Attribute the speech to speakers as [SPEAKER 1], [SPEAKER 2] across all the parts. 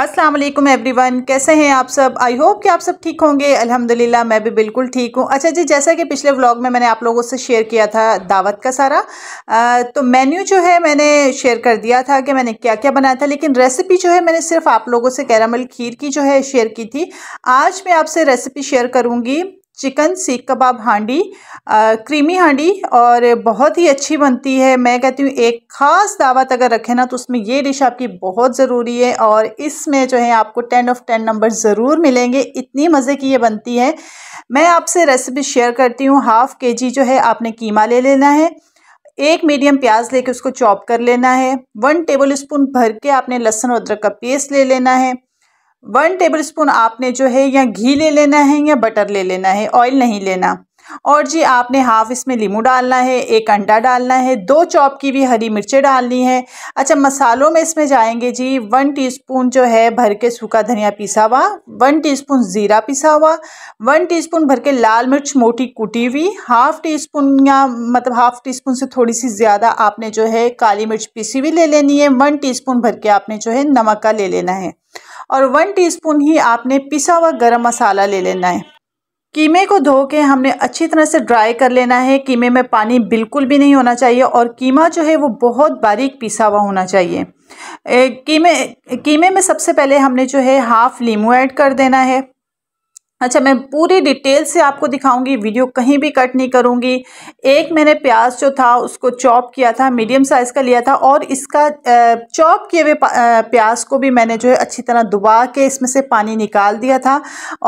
[SPEAKER 1] अस्सलाम वालेकुम एवरीवन कैसे हैं आप सब आई होप कि आप सब ठीक होंगे अल्हम्दुलिल्लाह मैं भी बिल्कुल ठीक हूँ अच्छा जी जैसा कि पिछले व्लॉग में मैंने आप लोगों से शेयर किया था दावत का सारा आ, तो मेन्यू जो है मैंने शेयर कर दिया था कि मैंने क्या क्या बनाया था लेकिन रेसिपी जो है मैंने सिर्फ आप लोगों से कैरामल खीर की जो है शेयर की थी आज मैं आपसे रेसिपी शेयर करूँगी चिकन सीख कबाब हांडी आ, क्रीमी हांडी और बहुत ही अच्छी बनती है मैं कहती हूँ एक ख़ास दावत अगर रखें ना तो उसमें ये डिश आपकी बहुत ज़रूरी है और इसमें जो है आपको टेन ऑफ टेन नंबर ज़रूर मिलेंगे इतनी मज़े की ये बनती है मैं आपसे रेसिपी शेयर करती हूँ हाफ़ के जी जो है आपने कीमा ले लेना है एक मीडियम प्याज लेके उसको चॉप कर लेना है वन टेबल स्पून भर के आपने लहसुन और अदरक का पेस्ट ले लेना है वन टेबलस्पून आपने जो है या घी ले लेना है या बटर ले लेना है ऑयल नहीं लेना और जी आपने हाफ इसमें लीमू डालना है एक अंडा डालना है दो चॉप की भी हरी मिर्चें डालनी है अच्छा मसालों में इसमें जाएंगे जी वन टीस्पून जो है भर के सूखा धनिया पिसा हुआ वन टीस्पून ज़ीरा पिसा हुआ वन टीस्पून भर के लाल मिर्च मोटी कुटी हुई हाफ़ टी स्पून या मतलब हाफ़ टी स्पून से थोड़ी सी ज़्यादा आपने जो है काली मिर्च पीसी हुई ले लेनी है वन टी भर के आपने जो है नमक का ले लेना है और वन टीस्पून ही आपने पिसा हुआ गरम मसाला ले लेना है कीमे को धो के हमने अच्छी तरह से ड्राई कर लेना है कीमे में पानी बिल्कुल भी नहीं होना चाहिए और कीमा जो है वो बहुत बारीक पिसा हुआ होना चाहिए कीमे कीमे में सबसे पहले हमने जो है हाफ़ लीमू ऐड कर देना है अच्छा मैं पूरी डिटेल से आपको दिखाऊंगी वीडियो कहीं भी कट नहीं करूंगी एक मैंने प्याज जो था उसको चॉप किया था मीडियम साइज़ का लिया था और इसका चॉप किए हुए प्याज को भी मैंने जो है अच्छी तरह दुबा के इसमें से पानी निकाल दिया था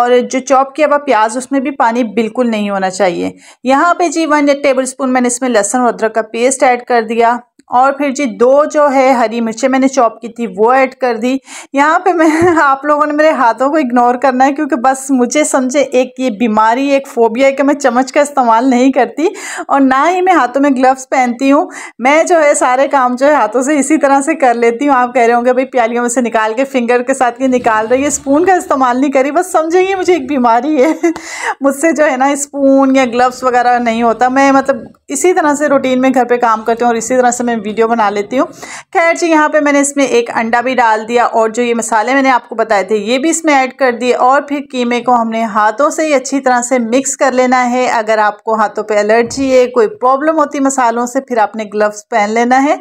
[SPEAKER 1] और जो चॉप किया हुआ प्याज उसमें भी पानी बिल्कुल नहीं होना चाहिए यहाँ पर जी वन टेबल स्पून मैंने इसमें लहसुन और अदरक का पेस्ट ऐड कर दिया और फिर जी दो जो है हरी मिर्चें मैंने चॉप की थी वो ऐड कर दी यहाँ पे मैं आप लोगों ने मेरे हाथों को इग्नोर करना है क्योंकि बस मुझे समझे एक ये बीमारी एक फोबिया है कि मैं चम्मच का इस्तेमाल नहीं करती और ना ही मैं हाथों में ग्लव्स पहनती हूँ मैं जो है सारे काम जो है हाथों से इसी तरह से कर लेती हूँ आप कह रहे होंगे भाई प्यालियों में से निकाल के फिंगर के साथ ये निकाल रही है स्पून का इस्तेमाल नहीं करी बस समझेंगे मुझे एक बीमारी है मुझसे जो है ना स्पून या ग्लव्स वगैरह नहीं होता मैं मतलब इसी तरह से रूटीन में घर पर काम करती हूँ और इसी तरह से मैं मैं वीडियो बना लेती हूँ खैर जी यहाँ पे मैंने इसमें एक अंडा भी डाल दिया और जो ये मसाले मैंने आपको बताए थे ये भी इसमें ऐड कर दिए और फिर कीमे को हमने हाथों से ही अच्छी तरह से मिक्स कर लेना है अगर आपको हाथों पर एलर्जी है कोई प्रॉब्लम होती मसालों से फिर आपने ग्लव्स पहन लेना है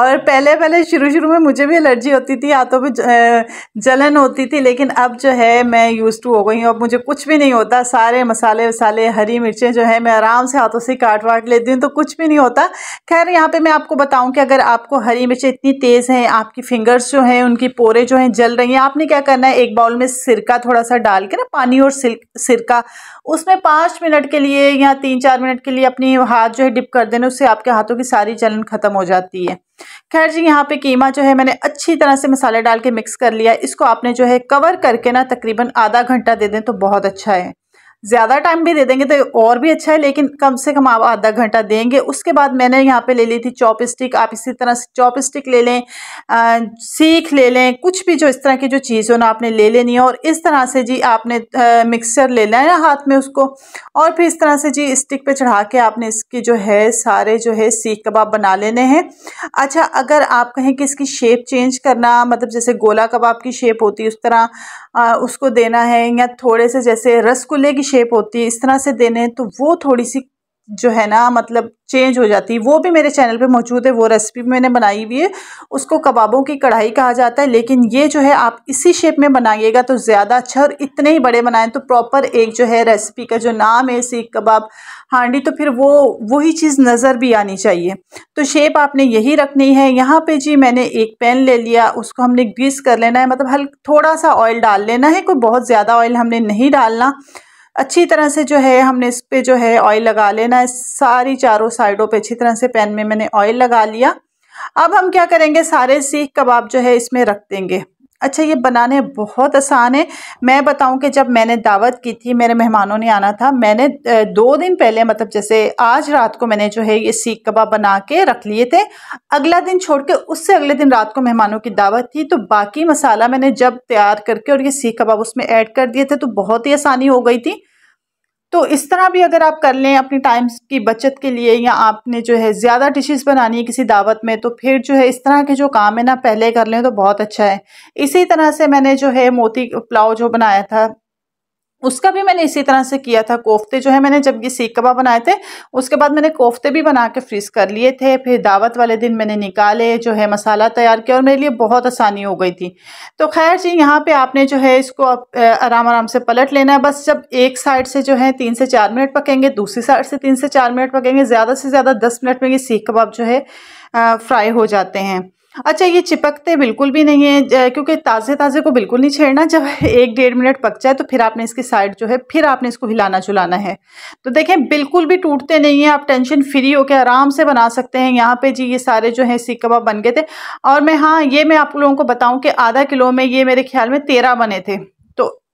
[SPEAKER 1] और पहले पहले शुरू शुरू में मुझे भी एलर्जी होती थी हाथों पर जलन होती थी लेकिन अब जो है मैं यूज़ टू हो गई हूँ अब मुझे कुछ भी नहीं होता सारे मसाले वसाले हरी मिर्चें जो है मैं आराम से हाथों से काट वाट लेती हूँ तो कुछ भी नहीं होता खैर यहाँ पे मैं आपको बता बताऊं कि अगर आपको हरी मिर्चें इतनी तेज़ हैं आपकी फिंगर्स जो हैं उनकी पोरे जो हैं जल रही हैं आपने क्या करना है एक बाउल में सिरका थोड़ा सा डाल के ना पानी और सिरका उसमें पाँच मिनट के लिए या तीन चार मिनट के लिए अपनी हाथ जो है डिप कर देना उससे आपके हाथों की सारी जलन ख़त्म हो जाती है खैर जी यहाँ पे कीमा जो है मैंने अच्छी तरह से मसाले डाल के मिक्स कर लिया इसको आपने जो है कवर करके ना तकरीबन आधा घंटा दे दें तो बहुत अच्छा है ज़्यादा टाइम भी दे देंगे तो और भी अच्छा है लेकिन कम से कम आप आधा घंटा देंगे उसके बाद मैंने यहाँ पे ले ली थी चॉप स्टिक आप इसी तरह से चॉप स्टिक ले लें सीख ले लें कुछ भी जो इस तरह की जो चीज़ हो ना आपने ले लेनी है और इस तरह से जी आपने आ, मिक्सचर ले लें ना हाथ में उसको और फिर इस तरह से जी स्टिक पर चढ़ा के आपने इसकी जो है सारे जो है सीख कबाब बना लेने हैं अच्छा अगर आप कहें कि इसकी शेप चेंज करना मतलब जैसे गोला कबाब की शेप होती है उस तरह उसको देना है या थोड़े से जैसे रसगुल्ले की शेप होती है इस तरह से देने तो वो थोड़ी सी जो है ना मतलब चेंज हो जाती है वो भी मेरे चैनल पे मौजूद है वो रेसिपी मैंने बनाई हुई है उसको कबाबों की कढ़ाई कहा जाता है लेकिन ये जो है आप इसी शेप में बनाइएगा तो ज़्यादा अच्छा और इतने ही बड़े बनाएं तो प्रॉपर एक जो है रेसिपी का जो नाम है सीख कबाब हांडी तो फिर वो वही चीज़ नज़र भी आनी चाहिए तो शेप आपने यही रखनी है यहाँ पर जी मैंने एक पैन ले लिया उसको हमने ग्रीस कर लेना है मतलब हल्का थोड़ा सा ऑयल डाल लेना है कोई बहुत ज़्यादा ऑयल हमने नहीं डालना अच्छी तरह से जो है हमने इस पर जो है ऑयल लगा लेना है सारी चारों साइडों पे अच्छी तरह से पैन में मैंने ऑयल लगा लिया अब हम क्या करेंगे सारे सीख कबाब जो है इसमें रख देंगे अच्छा ये बनाने बहुत आसान है मैं बताऊं कि जब मैंने दावत की थी मेरे मेहमानों ने आना था मैंने दो दिन पहले मतलब जैसे आज रात को मैंने जो है ये सीख कबाब बना के रख लिए थे अगला दिन छोड़ के उससे अगले दिन रात को मेहमानों की दावत थी तो बाकी मसाला मैंने जब तैयार करके और ये सीख कबाब उसमें ऐड कर दिए थे तो बहुत ही आसानी हो गई थी तो इस तरह भी अगर आप कर लें अपनी टाइम की बचत के लिए या आपने जो है ज़्यादा डिशेस बनानी है किसी दावत में तो फिर जो है इस तरह के जो काम है ना पहले कर लें तो बहुत अच्छा है इसी तरह से मैंने जो है मोती पुलाव जो बनाया था उसका भी मैंने इसी तरह से किया था कोफ्ते जो है मैंने जब ये सीख कबाब बनाए थे उसके बाद मैंने कोफ्ते भी बना के फ्रीज़ कर लिए थे फिर दावत वाले दिन मैंने निकाले जो है मसाला तैयार किया और मेरे लिए बहुत आसानी हो गई थी तो खैर जी यहाँ पे आपने जो है इसको आराम आराम से पलट लेना है बस जब एक साइड से जो है तीन से चार मिनट पकेंगे दूसरी साइड से तीन से चार मिनट पकेंगे ज़्यादा से ज़्यादा दस मिनट में ये सीख कबाब जो है फ्राई हो जाते हैं अच्छा ये चिपकते बिल्कुल भी नहीं है क्योंकि ताज़े ताज़े को बिल्कुल नहीं छेड़ना जब एक डेढ़ मिनट पक जाए तो फिर आपने इसकी साइड जो है फिर आपने इसको हिलाना चुलाना है तो देखें बिल्कुल भी टूटते नहीं है आप टेंशन फ्री होकर आराम से बना सकते हैं यहाँ पे जी ये सारे जो है सीख कबाब बन गए थे और मैं हाँ ये मैं आप लोगों को बताऊँ कि आधा किलो में ये मेरे ख्याल में तेरह बने थे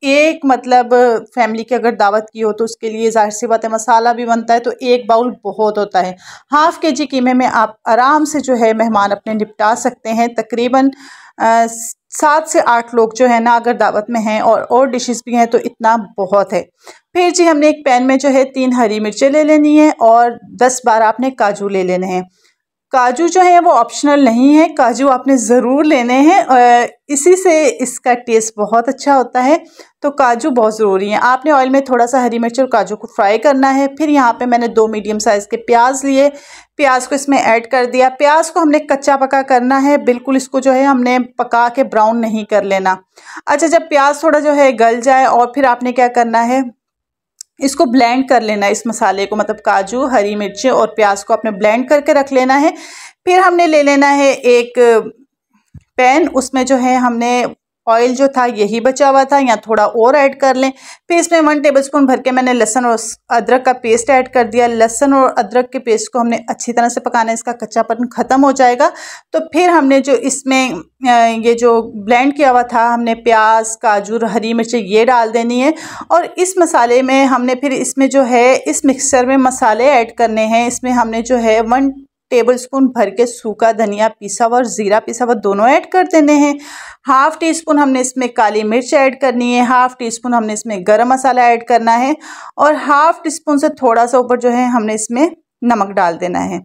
[SPEAKER 1] एक मतलब फैमिली की अगर दावत की हो तो उसके लिए जाहिर सी बात है मसाला भी बनता है तो एक बाउल बहुत होता है हाफ़ के जी कीमे में आप आराम से जो है मेहमान अपने निपटा सकते हैं तकरीबन सात से आठ लोग जो है ना अगर दावत में हैं और और डिशेस भी हैं तो इतना बहुत है फिर जी हमने एक पैन में जो है तीन हरी मिर्चें ले लेनी है और दस बारह आपने काजू ले लेने हैं काजू जो है वो ऑप्शनल नहीं है काजू आपने ज़रूर लेने हैं इसी से इसका टेस्ट बहुत अच्छा होता है तो काजू बहुत ज़रूरी है आपने ऑयल में थोड़ा सा हरी मिर्च और काजू को फ्राई करना है फिर यहाँ पे मैंने दो मीडियम साइज़ के प्याज लिए प्याज को इसमें ऐड कर दिया प्याज को हमने कच्चा पका करना है बिल्कुल इसको जो है हमने पका के ब्राउन नहीं कर लेना अच्छा जब प्याज थोड़ा जो है गल जाए और फिर आपने क्या करना है इसको ब्लेंड कर लेना है इस मसाले को मतलब काजू हरी मिर्ची और प्याज को आपने ब्लेंड करके रख लेना है फिर हमने ले लेना है एक पैन उसमें जो है हमने ऑयल जो था यही बचा हुआ था या थोड़ा और ऐड कर लें पेस्ट में वन टेबल स्पून भर के मैंने लहसन और अदरक का पेस्ट ऐड कर दिया लहसन और अदरक के पेस्ट को हमने अच्छी तरह से पकाना है इसका कच्चापन ख़त्म हो जाएगा तो फिर हमने जो इसमें ये जो ब्लेंड किया हुआ था हमने प्याज काजू हरी मिर्चें ये डाल देनी है और इस मसाले में हमने फिर इसमें जो है इस मिक्सचर में मसाले ऐड करने हैं इसमें हमने जो है वन टेबलस्पून भर के सूखा धनिया पिसा हुआ और ज़ीरा पिसा हुआ दोनों ऐड कर देने हैं हाफ़ टी स्पून हमने इसमें काली मिर्च ऐड करनी है हाफ़ टी स्पून हमने इसमें गरम मसाला ऐड करना है और हाफ़ टी स्पून से थोड़ा सा ऊपर जो है हमने इसमें नमक डाल देना है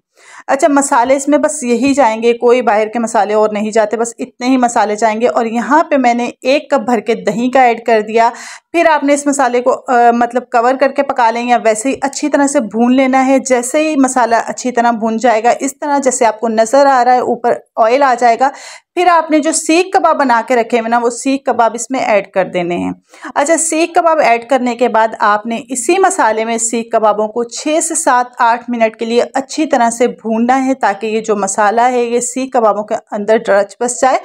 [SPEAKER 1] अच्छा मसाले इसमें बस यही जाएंगे कोई बाहर के मसाले और नहीं जाते बस इतने ही मसाले जाएंगे और यहाँ पे मैंने एक कप भर के दही का ऐड कर दिया फिर आपने इस मसाले को आ, मतलब कवर करके पका लें या वैसे ही अच्छी तरह से भून लेना है जैसे ही मसाला अच्छी तरह भून जाएगा इस तरह जैसे आपको नज़र आ रहा है ऊपर ऑयल आ जाएगा फिर आपने जो सीख कबाब बना के रखे हुए ना वो सीख कबाब इसमें ऐड कर देने हैं अच्छा सीख कबाब ऐड करने के बाद आपने इसी मसाले में सीख कबाबों को छः से सात आठ मिनट के लिए अच्छी तरह से से भूनना है ताकि ये जो मसाला है ये सीख कबाबों के अंदर ड्रच बस जाए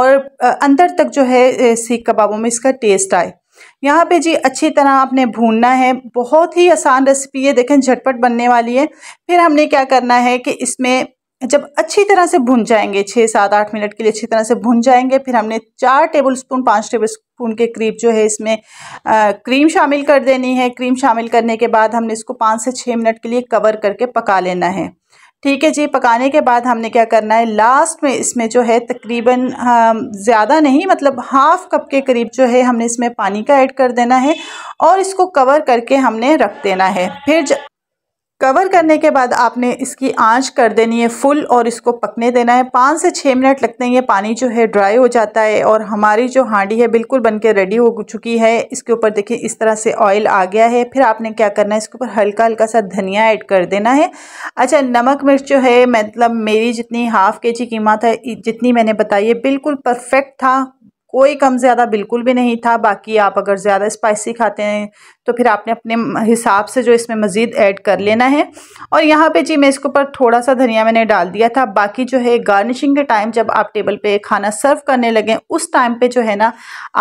[SPEAKER 1] और अंदर तक जो है सीख कबाबों में इसका टेस्ट आए यहाँ पे जी अच्छी तरह आपने भूनना है बहुत ही आसान रेसिपी है देखें झटपट बनने वाली है फिर हमने क्या करना है कि इसमें जब अच्छी तरह से भुन जाएंगे छः सात आठ मिनट के लिए अच्छी तरह से भुन जाएंगे फिर हमने चार टेबल स्पून पाँच टेबल स्पून के करीब जो है इसमें आ, क्रीम शामिल कर देनी है क्रीम शामिल करने के बाद हमने इसको पाँच से छः मिनट के लिए कवर करके पका लेना है ठीक है जी पकाने के बाद हमने क्या करना है लास्ट में इसमें जो है तकरीबन ज़्यादा नहीं मतलब हाफ़ कप के करीब जो है हमने इसमें पानी का ऐड कर देना है और इसको कवर करके हमने रख देना है फिर कवर करने के बाद आपने इसकी आंच कर देनी है फुल और इसको पकने देना है पाँच से छः मिनट लगते हैं ये पानी जो है ड्राई हो जाता है और हमारी जो हांडी है बिल्कुल बन के रेडी हो चुकी है इसके ऊपर देखिए इस तरह से ऑयल आ गया है फिर आपने क्या करना है इसके ऊपर हल्का हल्का सा धनिया ऐड कर देना है अच्छा नमक मिर्च जो है मतलब मेरी जितनी हाफ़ के जी कीमत है जितनी मैंने बताई है बिल्कुल परफेक्ट था कोई कम ज़्यादा बिल्कुल भी नहीं था बाकी आप अगर ज़्यादा स्पाइसी खाते हैं तो फिर आपने अपने हिसाब से जो इसमें मज़ीद ऐड कर लेना है और यहाँ पे जी मैं इसके ऊपर थोड़ा सा धनिया मैंने डाल दिया था बाकी जो है गार्निशिंग के टाइम जब आप टेबल पे खाना सर्व करने लगें उस टाइम पे जो है ना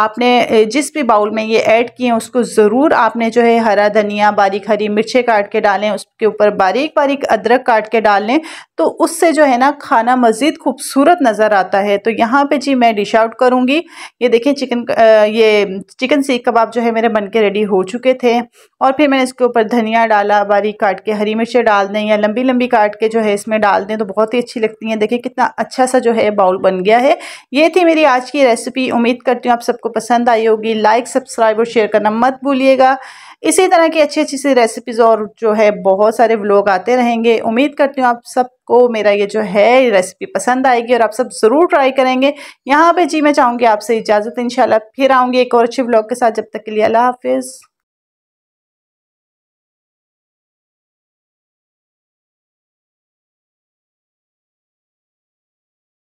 [SPEAKER 1] आपने जिस भी बाउल में ये ऐड किए हैं उसको ज़रूर आपने जो है हरा धनिया बारीक हरी मिर्चें काट के डालें उसके ऊपर बारीक बारीक अदरक काट के डाल लें तो उससे जो है ना खाना मज़ीद खूबसूरत नज़र आता है तो यहाँ पर जी मैं डिश आउट करूँगी ये देखें चिकन ये चिकन सीख कबाब जो है मेरे बन के रेडी हो चुके थे और फिर मैंने इसके ऊपर धनिया डाला बारीक काट के हरी मिर्चें डाल दें या लंबी लंबी काट के जो है इसमें डाल दें तो बहुत ही अच्छी लगती हैं देखिए कितना अच्छा सा जो है बाउल बन गया है ये थी मेरी आज की रेसिपी उम्मीद करती हूँ आप सबको पसंद आई होगी लाइक सब्सक्राइब और शेयर करना मत भूलिएगा इसी तरह की अच्छी अच्छी सी रेसिपीज़ और जो है बहुत सारे व्लॉग आते रहेंगे उम्मीद करती हूँ आप सबको मेरा ये जो है रेसिपी पसंद आएगी और आप सब ज़रूर ट्राई करेंगे यहाँ पे जी मैं चाहूँगी आपसे इजाज़त इंशाल्लाह फिर आऊँगी एक और अच्छे व्लॉग के साथ जब तक के लिए अल्लाह हाफिज़